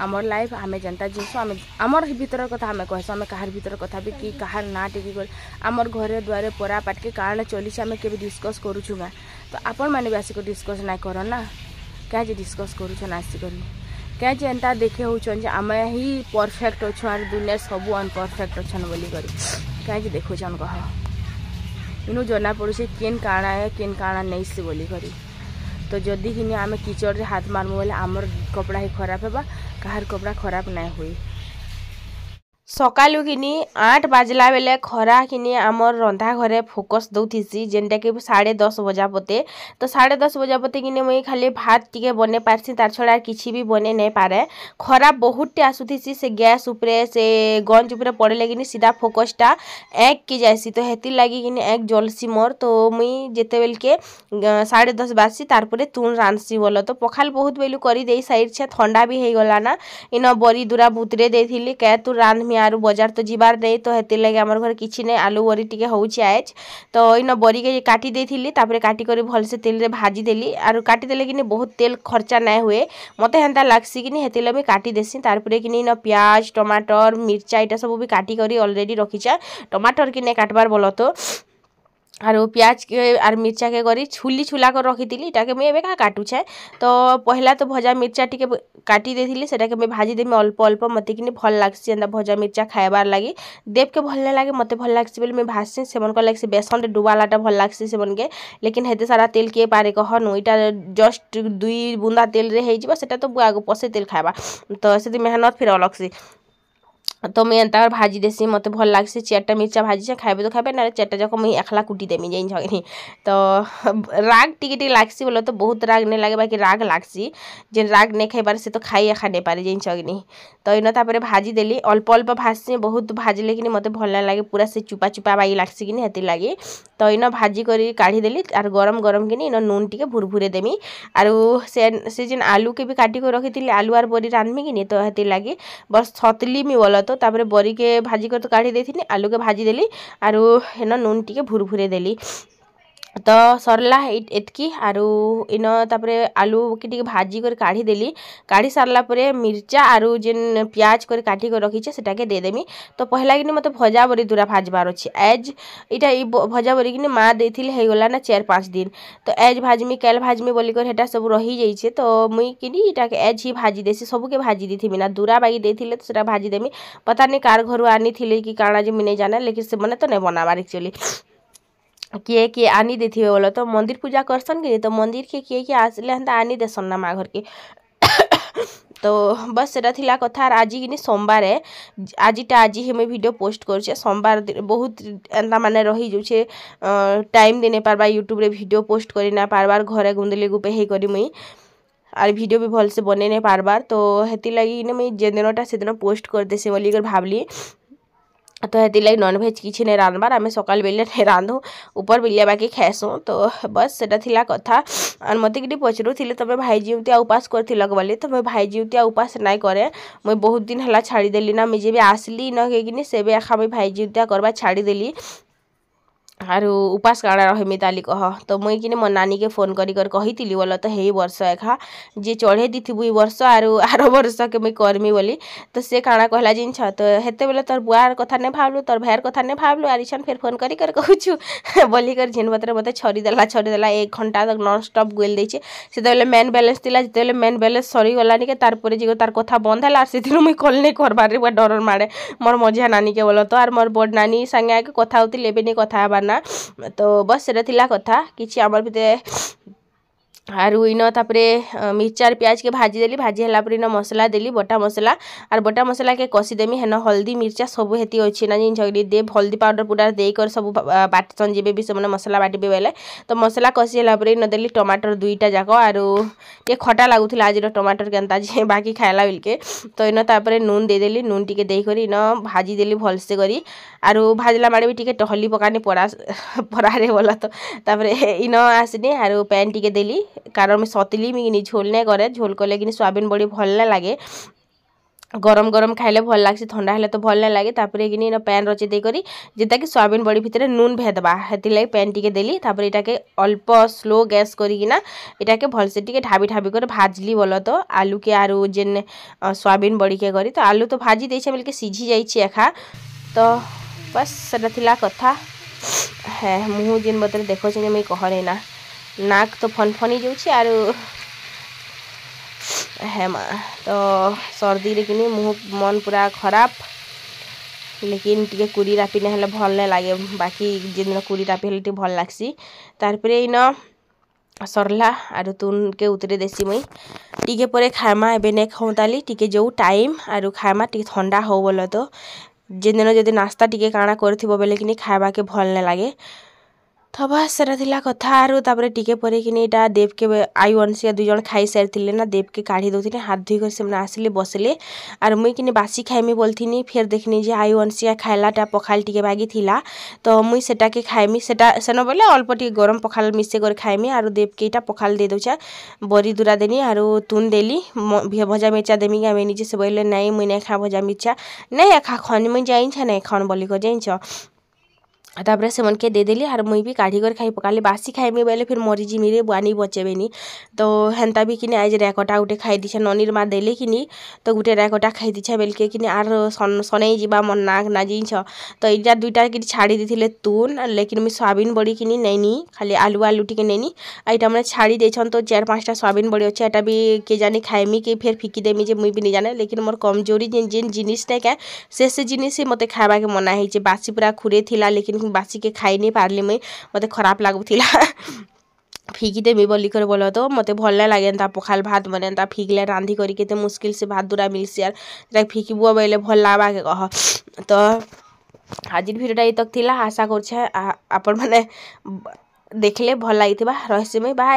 ଆମର ଲାଇଫ୍ ଆମେ ଯେନ୍ତା ଜିନିଷ ଆମେ ଆମର ଭିତର କଥା ଆମେ କହିସୁଁ ଆମେ କାହାର ଭିତର କଥା ବି କି କାହାର ନାଁ ଟେକି କରି ଆମର ଘରେ ଦ୍ୱାରେ ପରା ପାଟକେ କାଣା ଚଲିଛି ଆମେ କେବେ ଡିସ୍କସ୍ କରୁଛୁ କାଁ ତ ଆପଣମାନେ ବି ଆସିକରି ଡିସ୍କସ୍ ନାଇଁ କର ନା କାଁ ଯେ ଡିସ୍କସ୍ କରୁଛନ୍ ଆସିକରି क्या जेन्ता देखे होचन जे आम ही परफेक्ट अच्छु आर दुनिया सबू अनपरफेक्ट अच्छन बोली करी कहीं देखुन कह इनु जना पड़े किन काणा है किन काणा नहीं बोली करी तो जदि कि आम किचड़ हाथ मारमु बोले आमर कपड़ा ही खराब है कहार कपड़ा खराब ना हुई ସକାଲୁ କିନି ଆଠ୍ ବାଜ୍ଲା ବେଲେ ଖରା କିନି ଆମର୍ ରନ୍ଧା ଘରେ ଫୋକସ୍ ଦଉଥିସି ଯେନ୍ଟାକି ସାଢ଼େ ଦଶ୍ ବଜା ପତେ ତ ସାଢ଼େ ଦଶ୍ ବଜା ପତେ କିନି ମୁଇଁ ଖାଲି ଭାତ୍ ଟିକେ ବନେଇ ପାର୍ସି ତାର୍ ଛଡ଼ା କିଛି ବି ବନେଇ ନାଇଁ ପାରେ ଖରା ବହୁତ୍ଟେ ଆସୁଥିସି ସେ ଗ୍ୟାସ୍ ଉପ୍ରେ ସେ ଗଞ୍ଜ୍ ଉପ୍ରେ ପଡ଼୍ଲେ କିନି ସିଧା ଫୋକସ୍ଟା ଏକ୍କେ ଯାଏସି ତ ହେଥିର୍ଲାଗି କିନି ଏକ୍ ଜଲ୍ସି ମୋର୍ ତ ମୁଇଁ ଯେତେବେଲ୍କେ ସାଢ଼େ ଦଶ୍ ବାଜ୍ସି ତାର୍ ପରେ ତୁଣ୍ ରାନ୍ଧ୍ସି ବଲ ତ ପଖାଲ୍ ବହୁତ୍ ବେଲୁ କରିଦେଇ ସାରିଛେ ଥଣ୍ଡା ବି ହେଇଗଲା ନା ଇନ ବରିଦୁରା ବୁତ୍ରେ ଦେଇଥିଲି କେ ତୁର୍ ରାନ୍ଧ୍ମି ଆରୁ ବଜାର ତ ଯିବାର୍ ନାଇଁ ତ ହେଥିର୍ଲାଗି ଆମର୍ ଘରେ କିଛି ନାଇଁ ଆଲୁ ବରି ଟିକେ ହଉଛେ ଆଏଜ୍ ତ ଇନ ବରିକେ କାଟି ଦେଇଥିଲି ତା'ପରେ କାଟିକରି ଭଲ୍ସେ ତେଲ୍ରେ ଭାଜିଦେଲି ଆରୁ କାଟିଦେଲେ କିନି ବହୁତ୍ ତେଲ୍ ଖର୍ଚ୍ଚା ନାଇଁ ହୁଏ ମତେ ହେନ୍ତା ଲାଗ୍ସି କିନି ହେଥିର୍ଲାଗି ମୁଇଁ କାଟିଦେସି ତାର୍ପରେ କିନି ଇନ ପିଆଜ୍ ଟମାଟର୍ ମିର୍ଚା ଇଟା ସବୁ ବି କାଟିକରି ଅଲ୍ରେଡ଼ି ରଖିଛେଁ ଟମାଟର୍ କି ନାଇଁ କାଟ୍ବାର୍ ବଲ ତ ଆରୁ ପିଆଜ୍ କେ ଆର୍ ମିର୍ଚାକେ କରି ଛୁଲି ଛୁଲା କରି ରଖିଥିଲି ଇଟାକେ ମୁଇଁ ଏବେକା କାଟୁଛେଁ ତ ପହେଲା ତ ଭଜା ମିର୍ଚା ଟିକେ କାଟି ଦେଇଥିଲି ସେଟାକେ ମୁଇଁ ଭାଜିଦେମି ଅଳ୍ପ ଅଳ୍ପ ମୋତେ କିନି ଭଲ୍ ଲାଗ୍ସି ଏନ୍ତା ଭଜା ମିର୍ଚା ଖାଏବାର୍ ଲାଗି ଦେବ୍କେ ଭଲ୍ ନାଇଁ ଲାଗେ ମୋତେ ଭଲ୍ ଲାଗ୍ସି ବୋଲି ମୁଇଁ ଭାଜ୍ସି ସେମାନଙ୍କର୍ ଲାଗି ସେ ବେସନ୍ରେ ଡୁବାଲାଟା ଭଲ୍ ଲାଗ୍ସି ସେମାନ୍କେ ଲେକିନ୍ ହେତେ ସାରା ତେଲ୍ କିଏ ପାରେ କହନୁ ଇଟା ଜଷ୍ଟ୍ ଦୁଇ ବୁନ୍ଦା ତେଲ୍ରେ ହେଇଯିବା ସେଟା ତ ଆଗ ପଛେ ତେଲ୍ ଖାଇବା ତ ସେଥି ମେହନତ୍ ଫିର୍ ଅଲଗ୍ସି ତ ମୁଇଁ ଏନ୍ତା ଭାଜି ଦେସି ମୋତେ ଭଲ୍ ଲାଗ୍ସି ଚାରିଟା ମିର୍ଚା ଭାଜିଛେ ଖାଇବେ ତ ଖାଇବେ ନାରେ ଚାରିଟା ଯାକ ମୁଇଁ ଏକଲା କୁଟି ଦେମି ଯେନ୍ ଝଗନି ତ ରାଗ ଟିକେ ଟିକେ ଲାଗ୍ସି ବୋଲେ ତ ବହୁତ ରାଗ ନାଇଁ ଲାଗେ ବାକି ରାଗ ଲାଗ୍ସି ଯେନ୍ ରାଗ ନାଇଁ ଖାଇପାରେ ସେ ତ ଖାଇ ଏଖା ନେଇପାରେ ଯେନ୍ ଝଗନି ତ ଇନ ତାପରେ ଭାଜି ଦେଲି ଅଳ୍ପ ଅଳ୍ପ ଭାଜସି ବହୁତ ଭାଜିଲେ କିନି ମତେ ଭଲ ନାଇଁ ଲାଗେ ପୁରା ସେ ଚୁପା ଚୁପା ବାଗି ଲାଗ୍ସି କିନି ହେଥିର୍ ତ ଇନ ଭାଜି କରି କାଢ଼ିଦେଲି ଆର୍ ଗରମ ଗରମ କିନି ଇନ ନୁନ୍ ଟିକେ ଭୁରଭୁରେ ଦେମି ଆରୁ ସେ ସେ ଯେନ୍ ଆଲୁକେ ବି କାଟିକରି ରଖିଥିଲି ଆଲୁ ଆର୍ ବରି ରାନ୍ଧମି କିନି ତ ହେଥିର୍ ଲାଗି ବସ୍ ସତଲି ମି ତ ତ ତାପରେ ବରିକେ ଭାଜି କରି ତ କାଢ଼ି ଦେଇଥିଲି ଆଲୁକେ ଭାଜିଦେଲି ଆରୁ ହେନ ନୁନ୍ ଟିକେ ଭୁର୍ ଭୁରେଇ ଦେଲି ତ ସରିଲା ଏତ୍କି ଆରୁ ଇନ ତା'ପରେ ଆଲୁକେ ଟିକେ ଭାଜି କରି କାଢ଼ିଦେଲି କାଢ଼ି ସାରିଲା ପରେ ମିର୍ଚା ଆରୁ ଯେନ୍ ପିଆଜ୍ କରି କାଟିକରି ରଖିଛେ ସେଟାକେ ଦେଇଦେମି ତ ପହେଲାକିନି ମୋତେ ଭଜା ବରି ଦୁରା ଭାଜବାର୍ ଅଛେ ଏଜ୍ ଇଟା ଇ ଭଜା ବରିକିନି ମାଆ ଦେଇଥିଲେ ହେଇଗଲା ନା ଚାର୍ ପାଞ୍ଚ୍ ଦିନ୍ ତ ଏଜ୍ ଭାଜମି କାଏଲ୍ ଭାଜମି ବୋଲିକରି ହେଟା ସବୁ ରହିଯାଇଛେ ତ ମୁଇଁ କିନି ଇଟାକେ ଏଜ୍ ହିଁ ଭାଜି ଦେସି ସବୁକେ ଭାଜି ଦେଇଥିମି ନା ଦୁରା ବାଗି ଦେଇଥିଲେ ତ ସେଟା ଭାଜିଦେମି ପତା ନାଇଁ କାର୍ ଘରୁ ଆନିଥିଲେ କି କାଣା ଯେ ମୁଇଁ ନାଇଁ ଜାନେ ଲେକିନ୍ ସେମାନେ ତ ନାଇଁ ବନାବାର୍ ଏକ୍ଚୁଆଲି କିଏ କିଏ ଆନି ଦେଇଥିବେ ବୋଲ ତ ମନ୍ଦିର୍ ପୂଜା କରସନ୍ କି ତ ମନ୍ଦିର୍କେ କିଏ କିଏ ଆସିଲେ ହେନ୍ତା ଆନି ଦେସନ୍ ନା ମା ଘର୍କେ ତ ବସ୍ ସେଟା ଥିଲା କଥା ଆର୍ ଆଜି କିନି ସୋମବାରେ ଆଜିଟା ଆଜି ହିଁ ମୁଇଁ ଭିଡ଼ିଓ ପୋଷ୍ଟ କରୁଛେ ସୋମବାର ବହୁତ ଏନ୍ତା ମାନେ ରହିଯାଉଛେ ଟାଇମ୍ ଦେଇ ନାଇଁ ପାର୍ବା ୟୁଟ୍ୟୁବ୍ରେ ଭିଡ଼ିଓ ପୋଷ୍ଟ କରି ନାଇଁ ପାର୍ବାର୍ ଘରେ ଗୁନ୍ଦଲି ଗୁପେ ହେଇକରି ମୁଇଁ ଆର୍ ଭିଡ଼ିଓ ବି ଭଲସେ ବନେଇ ନାଇଁ ପାର୍ବାର୍ ତ ହେଥିର୍ଲାଗି କିନି ମୁଇଁ ଯେନ୍ ଦିନଟା ସେଦିନ ପୋଷ୍ଟ କରିଦେସି ବୋଲିକରି ଭାବ୍ଲି ତ ହେଥିର୍ଲାଗି ନନ୍ଭେଜ୍ କିଛି ନାଇଁ ରାନ୍ଧ୍ବାର୍ ଆମେ ସକାଲ୍ ବେଲେ ନାଇଁ ରାନ୍ଧୁ ଉପର୍ ବେଲିଆ ବାକି ଖାଏସୁଁ ତ ବସ୍ ସେଟା ଥିଲା କଥା ଆର୍ ମତେ କିଟେ ପଚ୍ରୁଥିଲେ ତମେ ଭାଇ ଜିଉଁତିଆ ଉପାସ୍ କରିଥିଲ ବୋଲି ତ ମୁଇଁ ଭାଇ ଜିଉଁତିଆ ଉପାସ୍ ନାଇଁ କରେ ମୁଇଁ ବହୁତ୍ ଦିନ୍ ହେଲା ଛାଡ଼ିଦେଲି ନା ମୁଇଁ ଯେବେ ଆସ୍ଲି ଇନ ହେଇକିନି ସେବେ ଏଖା ମୁଇଁ ଭାଇ ଜିଉଁତିଆ କର୍ବା ଛାଡ଼ିଦେଲି ଆରୁ ଉପାସ୍ କାଣା ରହେମି ତାଲି କହ ତ ମୁଇଁ କିନି ମୋ ନାନୀକେ ଫୋନ୍ କରି କରି କହିଥିଲି ବୋଲ ତ ହେଇ ବର୍ଷ ଏଖା ଯେ ଚଢ଼େଇ ଦେଇଥିବୁ ଇ ବର୍ଷ ଆରୁ ଆର ବର୍ଷ କେ ମୁଇଁ କର୍ମି ବୋଲି ତ ସେ କାଣା କହିଲା ଜିନିଷ ତ ହେତେବେଲେ ତୋର୍ ବୁଆର୍ କଥା ନେ ଭାବ୍ଲୁ ତୋର୍ ଭାଇର୍ କଥା ନେ ଭାବ୍ଲୁ ଆର୍ ଇଛନ୍ ଫେର୍ ଫୋନ୍ କରି କରି କହୁଛୁ ବୋଲିକରି ଯେନ୍ ପତ୍ର ମୋତେ ଛରିଦେଲା ଛରିଦେଲା ଏକ ଘଣ୍ଟା ତକ୍ ନନ୍ ଷ୍ଟପ୍ ଗୁଏଲ୍ ଦେଇଛେ ସେତେବେଲେ ମେନ୍ ବ୍ୟାଲେନ୍ସ ଥିଲା ଯେତେବେଲେ ମେନ୍ ବ୍ୟାଲେନ୍ସ ସରିଗଲାନି କେ ତାର୍ ପରେ ଯେ ତାର୍ କଥା ବନ୍ଦ ହେଲା ଆର୍ ସେଥିରୁ ମୁଇଁ କଲ୍ ନେଇ କର୍ବାର୍ ରେ ଡରର୍ ମାଡ଼େ ମୋର୍ ମଝିଆ ନାନୀକେ ବୋଲ ତ ଆର୍ ମୋର୍ ବଡ଼ ନାନୀ ସାଙ୍ଗେ ଆଗେ କଥା ହଉଥିଲି ଏବେ ନେଇ କଥା ହେବାର୍ ନା ତ ବସ୍ ସେଟା ଥିଲା କଥା କିଛି ଆମର୍ ଭିତରେ ଆରୁ ଇନ ତା'ପରେ ମିର୍ଚାର୍ ପିଆଜ୍କେ ଭାଜିଦେଲି ଭାଜି ହେଲା ପରେ ଇନ ମସଲା ଦେଲି ବଟା ମସଲା ଆର୍ ବଟା ମସଲାକେ କଷିଦେମି ହେନ ହଲ୍ଦି ମିର୍ଚା ସବୁ ହେତି ଅଛି ନା ଜିନିଷ କରି ଦେ ହଲ୍ଦି ପାଉଡ଼ର୍ ପୁଡ଼ାର୍ ଦେଇକରି ସବୁ ବାଟସନ୍ ଯେବେ ବି ସେମାନେ ମସଲା ବାଟିବେ ବେଲେ ତ ମସଲା କଷି ହେଲା ପରେ ଇନ ଦେଲି ଟମାଟର୍ ଦୁଇଟା ଯାକ ଆରୁ ଟିକେ ଖଟା ଲାଗୁଥିଲା ଆଜିର ଟମାଟର୍ କେନ୍ତା ଯେ ବାକି ଖାଇଲା ବେଲ୍କେ ତ ଇନ ତା'ପରେ ନୁନ୍ ଦେଇଦେଲି ନୁନ୍ ଟିକେ ଦେଇକରି ଇନ ଭାଜିଦେଲି ଭଲ୍ସେ କରି ଆରୁ ଭାଜିଲା ମାଡ଼େ ବି ଟିକେ ଟହଲି ପକାନି ପରା ପରାରେ ବୋଲ ତ ତା'ପରେ ଇନ ଆସିନି ଆରୁ ପାଏନ୍ ଟିକେ ଦେଲି କାରଣ ମୁଇଁ ସତିଲି ମୁଇଁ ଝୋଲ୍ ନାଇଁ କରେ ଝୋଲ୍ କଲେ କିନି ସୋୟାବିନ୍ ବଡ଼ି ଭଲ୍ ନାଇଁ ଲାଗେ ଗରମ ଗରମ ଖାଇଲେ ଭଲ ଲାଗ୍ସି ଥଣ୍ଡା ହେଲେ ତ ଭଲ ନାଇଁ ଲାଗେ ତାପରେ କିନି ଇନ ପ୍ୟାନ୍ ରଚି ଦେଇକରି ଯେନ୍ତାକି ସୋୟାବିନ୍ ବଡ଼ି ଭିତରେ ନୁନ୍ ଭେଦବା ହେଥିର୍ଲାଗି ପ୍ୟାନ୍ ଟିକେ ଦେଲି ତାପରେ ଏଇଟାକେ ଅଳ୍ପ ସ୍ଲୋ ଗ୍ୟାସ୍ କରିକିନା ଏଇଟାକେ ଭଲସେ ଟିକେ ଢାବି ଢାବି କରି ଭାଜିଲି ବୋଲ ତ ଆଲୁକେ ଆରୁ ଯେନ୍ ସୋୟାବିନ୍ ବଡ଼ିକେ କରି ତ ଆଲୁ ତ ଭାଜି ଦେଇଛେ ବେଲକେ ସିଝି ଯାଇଛି ଏଖା ତ ବାସ୍ ସେଟା ଥିଲା କଥା হ্যাঁ মু যেন বদলে দেখছেন আমি কহরে না ନାକ୍ ତ ଫନଫନି ଯାଉଛି ଆରୁ ହେମା ତ ସର୍ଦିରେ କିନି ମୁହଁ ମନ୍ ପୁରା ଖରାପ ଲେକିନ୍ ଟିକେ କୁରି ରାପି ନାଇଁ ହେଲେ ଭଲ୍ ନାଇଁ ଲାଗେ ବାକି ଯେନ୍ଦିନ କୁରି ରାପି ହେଲେ ଟିକେ ଭଲ୍ ଲାଗ୍ସି ତାର୍ ପରେ ଇନ ସର୍ଲା ଆରୁ ତୁନ୍କେ ଉତରେଇ ଦେସି ମୁଇଁ ଟିକେ ପରେ ଖାଏମା ଏବେ ନାଇଁ ଖାଉଁତାଲି ଟିକେ ଯୋଉ ଟାଇମ୍ ଆରୁ ଖାଏମା ଟିକେ ଥଣ୍ଡା ହଉ ବୋଲ ତ ଯେନ୍ଦିନ ଯଦି ନାସ୍ତା ଟିକେ କାଣା କରିଥିବ ବେଲେ କିନି ଖାଏବାକେ ଭଲ୍ ନାଇଁ ଲାଗେ ଥବା ସେଟା ଥିଲା କଥା ଆରୁ ତା'ପରେ ଟିକେ ପରେ କିନି ଇଟା ଦେବ୍କେ ଆଇ ୱାନ୍ସିଆ ଦୁଇ ଜଣ ଖାଇସାରିଥିଲେ ନା ଦେବ୍କେ କାଢ଼ି ଦେଉଥିଲେ ହାତ ଧୋଇକରି ସେମାନେ ଆସିଲେ ବସିଲେ ଆର୍ ମୁଇଁ କିନି ବାସି ଖାଇମି ବୋଲିଥିନି ଫେର୍ ଦେଖିନି ଯେ ଆଇ ୱାନ୍ସିଆ ଖାଇଲାଟା ପଖାଲ୍ ଟିକେ ବାଗିଥିଲା ତ ମୁଇଁ ସେଟାକେ ଖାଇମି ସେଟା ସେନ ବୋଲେ ଅଳ୍ପ ଟିକେ ଗରମ ପଖାଲ୍ ମିଶେଇ କରି ଖାଇମି ଆରୁ ଦେବ୍କେ ଇଟା ପଖାଲ୍ ଦେଇ ଦେଉଛେ ବରି ଦୁରା ଦେନି ଆରୁ ତୁନ୍ ଦେଲି ଭଜା ମିର୍ଚା ଦେମି ଆମେ ନିଜେ ସେ ବୋଇଲେ ନାଇଁ ମୁଇଁ ନାଇଁ ଖା ଭଜା ମିର୍ଚା ନାଇଁ ଏଖା ଖନ୍ ମୁଇଁ ଜାଣିଛେ ନାଇଁ ଖନ୍ ବୋଲିକରି ଜାଣିଛ ତାପରେ ସେମାନ୍କେ ଦେଇଦେଲି ଆର୍ ମୁଇଁ ବି କାଢ଼ି କରି ଖାଇ ପକାଲି ବାସି ଖାଇମି ବେଲେ ଫିର୍ ମରିଯିମିରେ ବୁଆନି ବଞ୍ଚେବେନି ତ ହେନ୍ତା ବି କିନି ଆଜି ରେକଟା ଗୁଟେ ଖାଇଦେଇଛେ ନନିର୍ ମା' ଦେଲେ କିନି ତ ଗୁଟେ ରେକଟା ଖାଇଦେଇଛେ ବେଲ୍କେ କିନି ଆର୍ ସନେଇ ଯିବା ମୋର୍ ନାକ୍ ନା ଜିନିଛ ତ ଏଇଟା ଦୁଇଟା କିନି ଛାଡ଼ି ଦେଇଥିଲେ ତୁନ୍ ଲେକିନ୍ ମୁଇଁ ସୋୟାବିନ୍ ବଡ଼ି କିନି ନେଇନି ଖାଲି ଆଲୁ ଆଲୁ ଟିକେ ନେଇନି ଆଉ ଇଟା ମାନେ ଛାଡ଼ି ଦେଇଛନ୍ ତ ଚାର୍ ପାଞ୍ଚଟା ସୋୟାବିନ୍ ବଡ଼ି ଅଛି ଏଇଟା ବି କେଜାନି ଖାଇମି କି ଫେର୍ ଫିକି ଦେମି ଯେ ମୁଇଁ ବି ନି ଜାନେ ଲେକିନ୍ ମୋର୍ କମଜୋରି ଯେନ୍ ଯେନ୍ ଜିନିଷ୍ଟା କେଁ ସେ ସେ ଜିନିଷ୍ ହିଁ ମତେ ଖାଏବାକେ ମନା ହେଇଛେ ବାସି ପୁରା ଖୁରେ ଥିଲା ଲେକିନ୍ ବାସିକେ ଖାଇନି ପାର୍ଲି ମୁଇଁ ମୋତେ ଖରାପ୍ ଲାଗୁଥିଲା ଫିକି ଦେମି ବୋଲିକରି ବୋଲ ତ ମୋତେ ଭଲ୍ ନାଇଁ ଲାଗେ ଏନ୍ତା ପଖାଲ୍ ଭାତ୍ ମାନେ ଏନ୍ତା ଫିକିଲେ ରାନ୍ଧି କରି କେତେ ମୁସ୍କିଲ୍ ସେ ଭାତ୍ ଦୁରା ମିଲ୍ସି ଆର୍ ସେଟାକେ ଫିକିବ ବୋଇଲେ ଭଲ୍ ଲାଗ୍ବା କେ କହ ତ ଆଜିର୍ ଭିଡ଼ିଓଟା ଏଇତକ୍ ଥିଲା ଆଶା କରୁଛେଁ ଆପଣମାନେ ଦେଖିଲେ ଭଲ୍ ଲାଗିଥିବା ରହିସି ମୁଇଁ ବାଏ